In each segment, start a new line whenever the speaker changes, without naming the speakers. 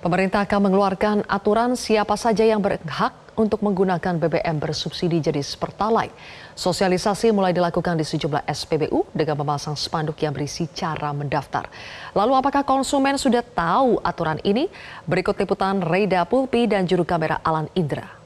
Pemerintah akan mengeluarkan aturan siapa saja yang berhak untuk menggunakan BBM bersubsidi jenis Pertalite. Sosialisasi mulai dilakukan di sejumlah SPBU dengan memasang spanduk yang berisi cara mendaftar. Lalu apakah konsumen sudah tahu aturan ini? Berikut liputan Reda Pulpi dan juru kamera Alan Indra.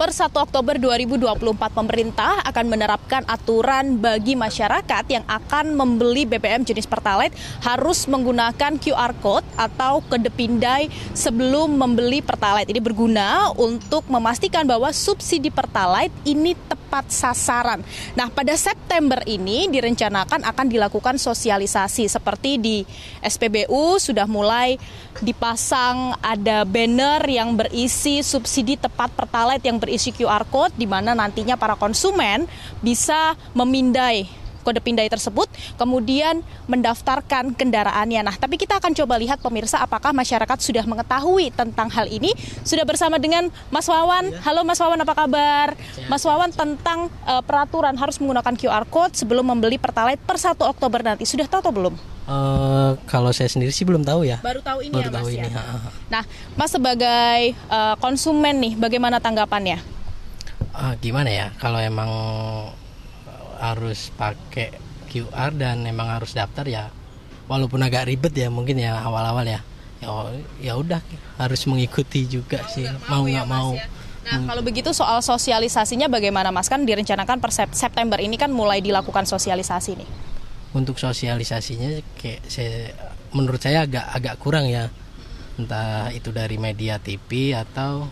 Per 1 Oktober 2024 pemerintah akan menerapkan aturan bagi masyarakat yang akan membeli BBM jenis Pertalite harus menggunakan QR code atau kedepindai sebelum membeli Pertalite. Ini berguna untuk memastikan bahwa subsidi Pertalite ini tepat sasaran. Nah, pada September ini direncanakan akan dilakukan sosialisasi seperti di SPBU sudah mulai dipasang ada banner yang berisi subsidi tepat Pertalite yang berisi berisi QR code di mana nantinya para konsumen bisa memindai kode pindai tersebut, kemudian mendaftarkan kendaraannya. Nah, tapi kita akan coba lihat pemirsa apakah masyarakat sudah mengetahui tentang hal ini. Sudah bersama dengan Mas Wawan. Iya. Halo Mas Wawan, apa kabar? Mas Wawan tentang uh, peraturan harus menggunakan QR code sebelum membeli Pertalite per 1 Oktober nanti. Sudah tahu atau belum?
Uh, kalau saya sendiri sih belum tahu ya. Baru tahu ini Baru ya, Mas. ini. ya?
Nah, Mas sebagai uh, konsumen nih, bagaimana tanggapannya?
Uh, gimana ya? Kalau emang harus pakai QR dan memang harus daftar ya walaupun agak ribet ya mungkin ya awal-awal ya ya ya udah harus mengikuti juga mau sih mau ya, nggak mau, ya, nah hmm. kalau
begitu soal sosialisasinya bagaimana mas kan direncanakan per September ini kan mulai dilakukan sosialisasi nih
untuk sosialisasinya kayak saya menurut saya agak agak kurang ya entah itu dari media TV atau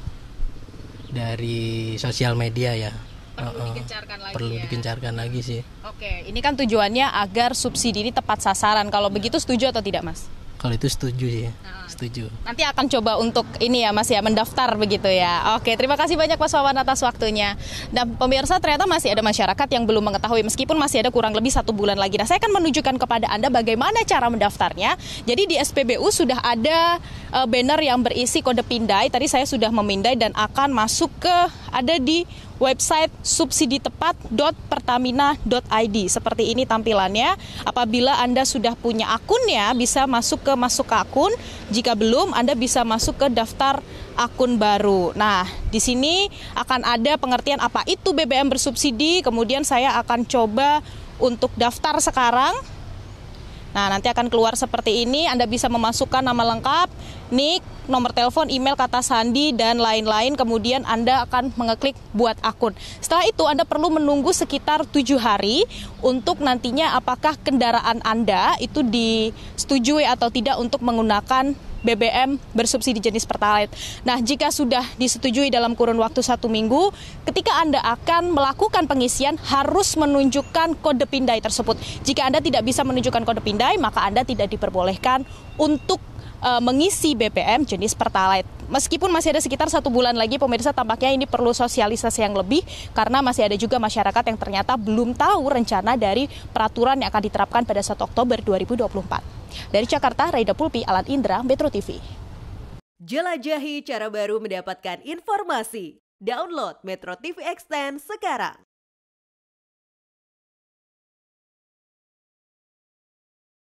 dari sosial media ya perlu uh, uh, lagi perlu ya? dikencarkan lagi sih
oke ini kan tujuannya agar subsidi ini tepat sasaran kalau begitu setuju atau tidak mas
kalau itu setuju sih ya. Nah, setuju
nanti akan coba untuk ini ya mas ya mendaftar begitu ya oke terima kasih banyak mas Wawan atas waktunya dan nah, pemirsa ternyata masih ada masyarakat yang belum mengetahui meskipun masih ada kurang lebih satu bulan lagi nah saya akan menunjukkan kepada anda bagaimana cara mendaftarnya jadi di SPBU sudah ada eh, banner yang berisi kode pindai tadi saya sudah memindai dan akan masuk ke ada di website subsiditepat.pertamina.id. Seperti ini tampilannya. Apabila Anda sudah punya akunnya, bisa masuk ke masuk ke akun. Jika belum, Anda bisa masuk ke daftar akun baru. Nah, di sini akan ada pengertian apa itu BBM bersubsidi. Kemudian saya akan coba untuk daftar sekarang. Nah, nanti akan keluar seperti ini. Anda bisa memasukkan nama lengkap, nick nomor telepon, email kata sandi dan lain-lain. Kemudian Anda akan mengeklik buat akun. Setelah itu Anda perlu menunggu sekitar tujuh hari untuk nantinya apakah kendaraan Anda itu disetujui atau tidak untuk menggunakan BBM bersubsidi jenis pertalite. Nah, jika sudah disetujui dalam kurun waktu satu minggu, ketika Anda akan melakukan pengisian harus menunjukkan kode pindai tersebut. Jika Anda tidak bisa menunjukkan kode pindai, maka Anda tidak diperbolehkan untuk uh, mengisi BBM jenis Pertalite. Meskipun masih ada sekitar satu bulan lagi, pemirsa tampaknya ini perlu sosialisasi yang lebih karena masih ada juga masyarakat yang ternyata belum tahu rencana dari peraturan yang akan diterapkan pada 1 Oktober 2024. Dari Jakarta, Raida Pulpi, Alan Indra, Metro TV. Jelajahi cara baru mendapatkan informasi. Download Metro TV Extend sekarang.